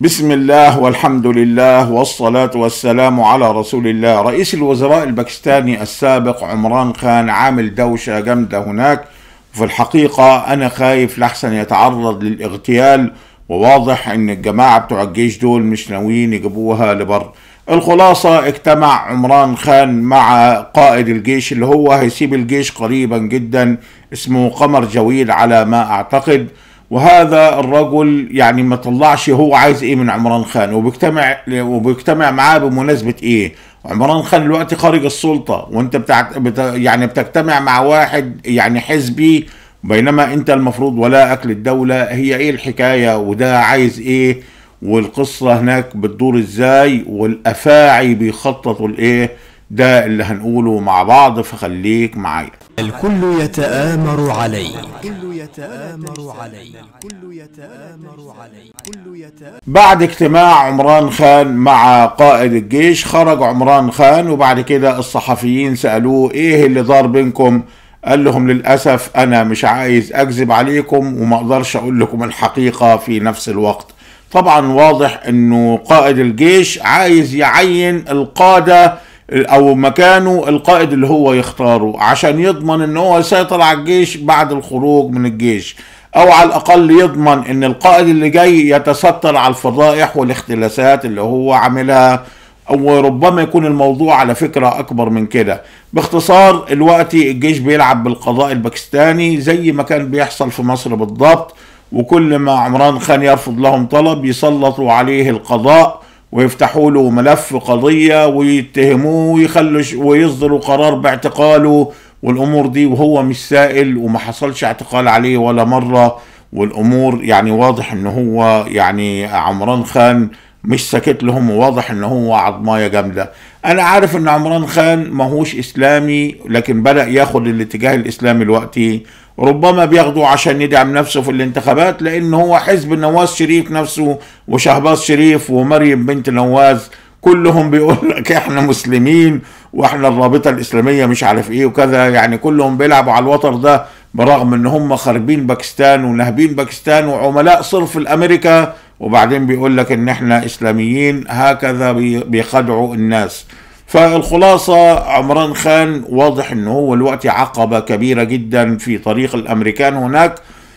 بسم الله والحمد لله والصلاة والسلام على رسول الله رئيس الوزراء الباكستاني السابق عمران خان عامل دوشة جامدة هناك في الحقيقة أنا خايف لحسن يتعرض للاغتيال وواضح ان الجماعة بتوع الجيش دول مش ناويين يجيبوها لبر الخلاصة اجتمع عمران خان مع قائد الجيش اللي هو هيسيب الجيش قريبا جدا اسمه قمر جويل على ما اعتقد وهذا الرجل يعني ما طلعش هو عايز ايه من عمران خان وبيجتمع وبيجتمع معاه بمناسبه ايه عمران خان دلوقتي خارج السلطه وانت بتاع يعني بتجتمع مع واحد يعني حزبي بينما انت المفروض ولا اكل الدوله هي ايه الحكايه وده عايز ايه والقصه هناك بتدور ازاي والافاعي بيخططوا لايه ده اللي هنقوله مع بعض فخليك معايا الكل يتآمر عليك الكل يتآمر عليك الكل يتآمر عليك بعد اجتماع عمران خان مع قائد الجيش خرج عمران خان وبعد كده الصحفيين سألوه ايه اللي ضار بينكم قال لهم للأسف أنا مش عايز أكذب عليكم وما أقدرش أقول لكم الحقيقة في نفس الوقت طبعا واضح أنه قائد الجيش عايز يعين القادة او مكانه القائد اللي هو يختاره عشان يضمن ان هو يسيطر على الجيش بعد الخروج من الجيش او على الاقل يضمن ان القائد اللي جاي يتستر على الفضائح والاختلاسات اللي هو عاملها او ربما يكون الموضوع على فكرة اكبر من كده باختصار الوقت الجيش بيلعب بالقضاء الباكستاني زي ما كان بيحصل في مصر بالضبط وكل ما عمران خان يرفض لهم طلب يسلطوا عليه القضاء ويفتحوا له ملف قضية ويتهموه ويخلوا ويصدروا قرار باعتقاله والأمور دي وهو مش سائل وما حصلش اعتقال عليه ولا مرة والأمور يعني واضح إن هو يعني عمران خان مش ساكت لهم وواضح إن هو عضماية جامدة انا عارف ان عمران خان ماهوش اسلامي لكن بدا ياخد الاتجاه الاسلامي الوقتي ربما بياخده عشان يدعم نفسه في الانتخابات لان هو حزب نواز شريف نفسه وشهباز شريف ومريم بنت نواز كلهم بيقول لك احنا مسلمين واحنا الرابطه الاسلاميه مش عارف ايه وكذا يعني كلهم بيلعبوا على الوتر ده برغم ان هم خاربين باكستان ونهبين باكستان وعملاء صرف الامريكا وبعدين بيقول لك ان احنا اسلاميين هكذا بيخدعوا الناس فالخلاصة عمران خان واضح ان هو الوقت عقبة كبيرة جدا في طريق الامريكان هناك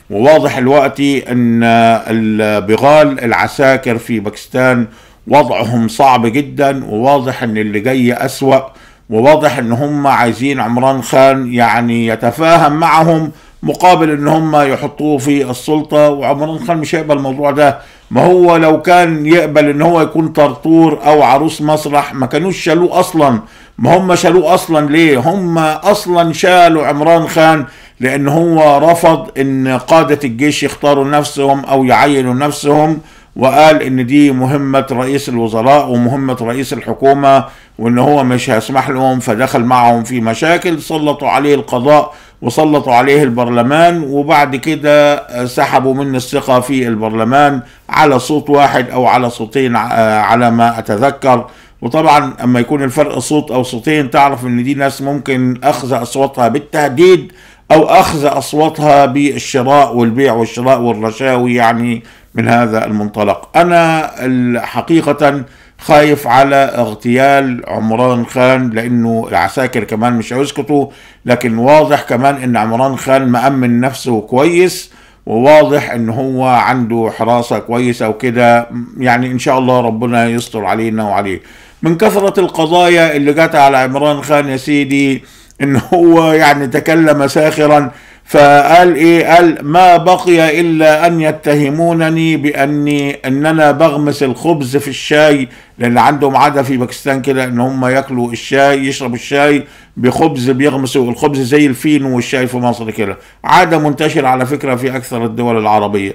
وواضح الوقت ان البغال العساكر في باكستان وضعهم صعب جدا وواضح ان اللي جاي اسوأ وواضح ان هم عايزين عمران خان يعني يتفاهم معهم مقابل ان هم يحطوه في السلطه وعمران خان مش هيقبل الموضوع ده ما هو لو كان يقبل ان هو يكون طرطور او عروس مسرح ما كانوش شالوه اصلا ما هم شالوه اصلا ليه هم اصلا شالوا عمران خان لان هو رفض ان قادة الجيش يختاروا نفسهم او يعينوا نفسهم وقال ان دي مهمة رئيس الوزراء ومهمة رئيس الحكومة وان هو مش هيسمح لهم فدخل معهم في مشاكل سلطوا عليه القضاء وسلطوا عليه البرلمان وبعد كده سحبوا منه الثقة في البرلمان على صوت واحد أو على صوتين آه، على ما أتذكر وطبعا أما يكون الفرق صوت أو صوتين تعرف أن دي ناس ممكن أخذ أصواتها بالتهديد أو أخذ أصواتها بالشراء والبيع والشراء والرشاوي يعني من هذا المنطلق أنا حقيقة خايف على اغتيال عمران خان لانه العساكر كمان مش هيسكتوا لكن واضح كمان ان عمران خان مأمن نفسه كويس وواضح ان هو عنده حراسة كويسة وكده يعني ان شاء الله ربنا يستر علينا وعليه من كثرة القضايا اللي جت على عمران خان يا سيدي ان هو يعني تكلم ساخرا فقال ايه قال ما بقي الا ان يتهمونني باني اننا بغمس الخبز في الشاي لان عندهم عاده في باكستان كده ان هم ياكلوا الشاي يشربوا الشاي بخبز بيغمسوا الخبز زي الفين والشاي في مصر كده عاده منتشره على فكره في اكثر الدول العربيه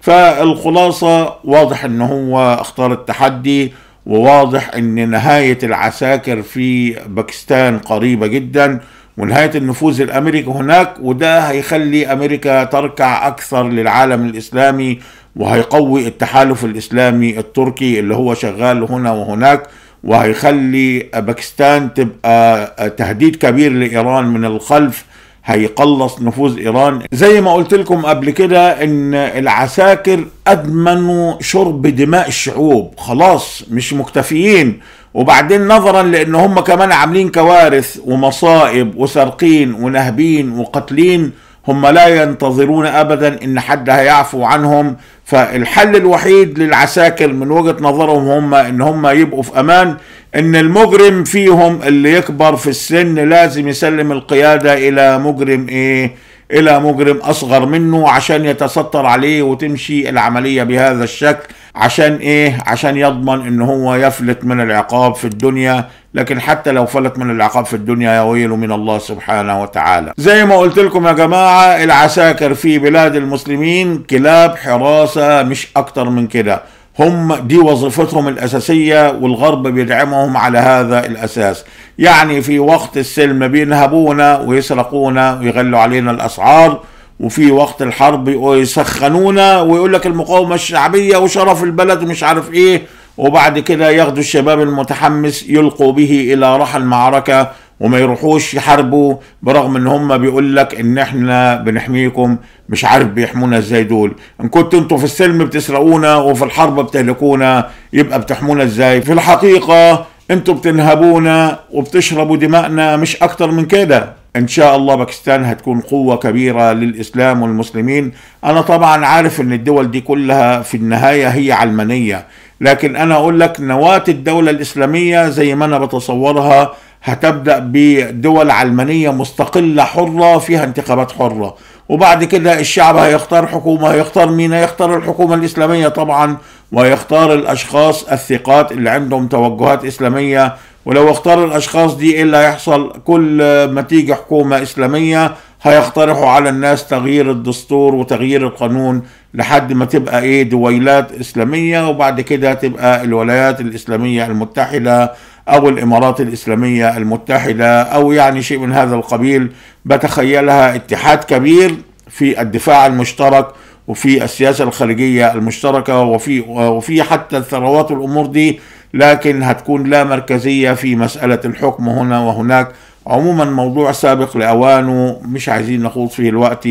فالخلاصه واضح ان هو اختار التحدي وواضح ان نهايه العساكر في باكستان قريبه جدا ونهاية النفوذ الأمريكي هناك وده هيخلي أمريكا تركع أكثر للعالم الإسلامي وهيقوي التحالف الإسلامي التركي اللي هو شغال هنا وهناك وهيخلي باكستان تبقى تهديد كبير لإيران من الخلف هيقلص نفوذ ايران زي ما قلت لكم قبل كده ان العساكر ادمنوا شرب دماء الشعوب خلاص مش مكتفيين وبعدين نظرا لان هم كمان عاملين كوارث ومصائب وسارقين ونهبين وقاتلين هم لا ينتظرون ابدا ان حد هيعفو عنهم فالحل الوحيد للعساكر من وجهه نظرهم هم ان هم يبقوا في امان ان المجرم فيهم اللي يكبر في السن لازم يسلم القياده الى مجرم ايه الى مجرم اصغر منه عشان يتستر عليه وتمشي العمليه بهذا الشكل عشان ايه عشان يضمن ان هو يفلت من العقاب في الدنيا لكن حتى لو فلت من العقاب في الدنيا يا ويل من الله سبحانه وتعالى زي ما قلت لكم يا جماعة العساكر في بلاد المسلمين كلاب حراسة مش اكتر من كده هم دي وظيفتهم الأساسية والغرب بيدعمهم على هذا الأساس يعني في وقت السلم بينهبونا ويسرقونا ويغلوا علينا الأسعار وفي وقت الحرب يسخنونا ويقول لك المقاومه الشعبيه وشرف البلد ومش عارف ايه وبعد كده ياخدوا الشباب المتحمس يلقوا به الى راح المعركه وما يروحوش يحاربوا برغم ان هم بيقول لك ان احنا بنحميكم مش عارف بيحمونا ازاي دول ان كنتوا انتوا في السلم بتسرقونا وفي الحرب بتهلكونا يبقى بتحمونا ازاي في الحقيقه انتوا بتنهبونا وبتشربوا دماءنا مش اكتر من كده ان شاء الله باكستان هتكون قوة كبيرة للاسلام والمسلمين انا طبعا عارف ان الدول دي كلها في النهاية هي علمانية لكن انا اقول لك نواة الدولة الاسلامية زي ما انا بتصورها هتبدأ بدول علمانية مستقلة حرة فيها انتخابات حرة وبعد كده الشعب هيختار حكومة هيختار مين هيختار الحكومة الإسلامية طبعا ويختار الأشخاص الثقات اللي عندهم توجهات إسلامية ولو اختار الاشخاص دي ايه اللي هيحصل كل ما تيجي حكومه اسلاميه هيقترحوا على الناس تغيير الدستور وتغيير القانون لحد ما تبقى ايه دويلات اسلاميه وبعد كده تبقى الولايات الاسلاميه المتحده او الامارات الاسلاميه المتحده او يعني شيء من هذا القبيل بتخيلها اتحاد كبير في الدفاع المشترك وفي السياسه الخارجيه المشتركه وفي وفي حتى الثروات والامور دي لكن هتكون لا مركزية في مسألة الحكم هنا وهناك عموما موضوع سابق لأوانه مش عايزين نخوض فيه الوقت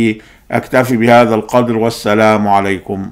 أكتفي بهذا القدر والسلام عليكم